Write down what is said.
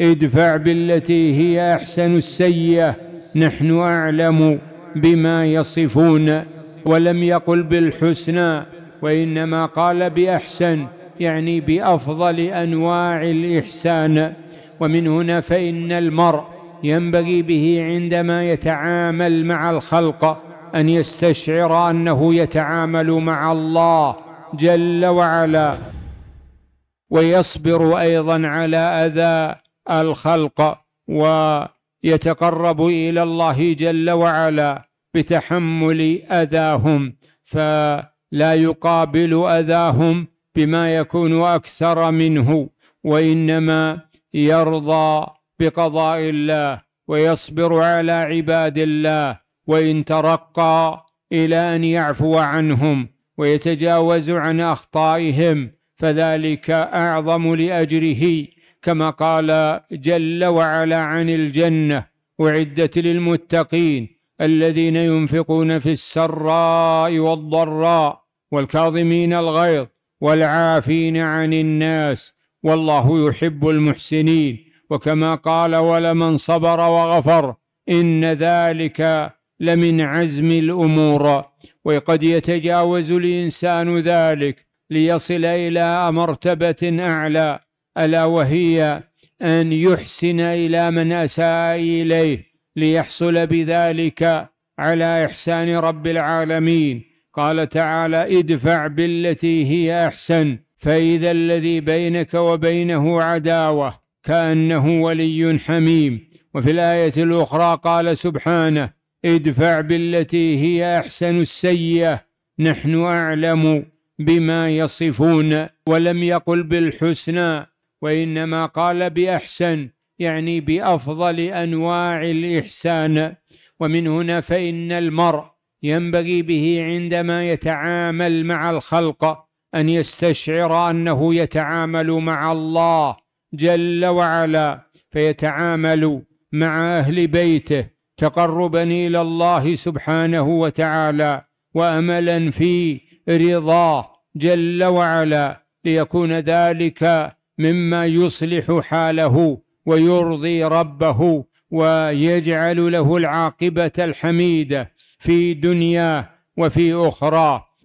ادفع بالتي هي احسن السيئه نحن اعلم بما يصفون ولم يقل بالحسنى وانما قال باحسن يعني بافضل انواع الاحسان ومن هنا فان المرء ينبغي به عندما يتعامل مع الخلق ان يستشعر انه يتعامل مع الله جل وعلا ويصبر ايضا على اذى الخلق ويتقرب إلى الله جل وعلا بتحمل أذاهم فلا يقابل أذاهم بما يكون أكثر منه وإنما يرضى بقضاء الله ويصبر على عباد الله وإن ترقى إلى أن يعفو عنهم ويتجاوز عن أخطائهم فذلك أعظم لأجره كما قال جل وعلا عن الجنة أعدت للمتقين الذين ينفقون في السراء والضراء والكاظمين الغيظ والعافين عن الناس والله يحب المحسنين وكما قال ولمن صبر وغفر إن ذلك لمن عزم الأمور وقد يتجاوز الإنسان ذلك ليصل إلى مرتبة أعلى ألا وهي أن يحسن إلى من أساء إليه ليحصل بذلك على إحسان رب العالمين قال تعالى ادفع بالتي هي أحسن فإذا الذي بينك وبينه عداوة كأنه ولي حميم وفي الآية الأخرى قال سبحانه ادفع بالتي هي أحسن السيئة نحن أعلم بما يصفون ولم يقل بالحسنى وإنما قال بأحسن يعني بأفضل أنواع الإحسان ومن هنا فإن المرء ينبغي به عندما يتعامل مع الخلق أن يستشعر أنه يتعامل مع الله جل وعلا فيتعامل مع أهل بيته تقربا إلى الله سبحانه وتعالى وأملا في رضاه جل وعلا ليكون ذلك مما يصلح حاله ويرضي ربه ويجعل له العاقبه الحميده في دنياه وفي اخراه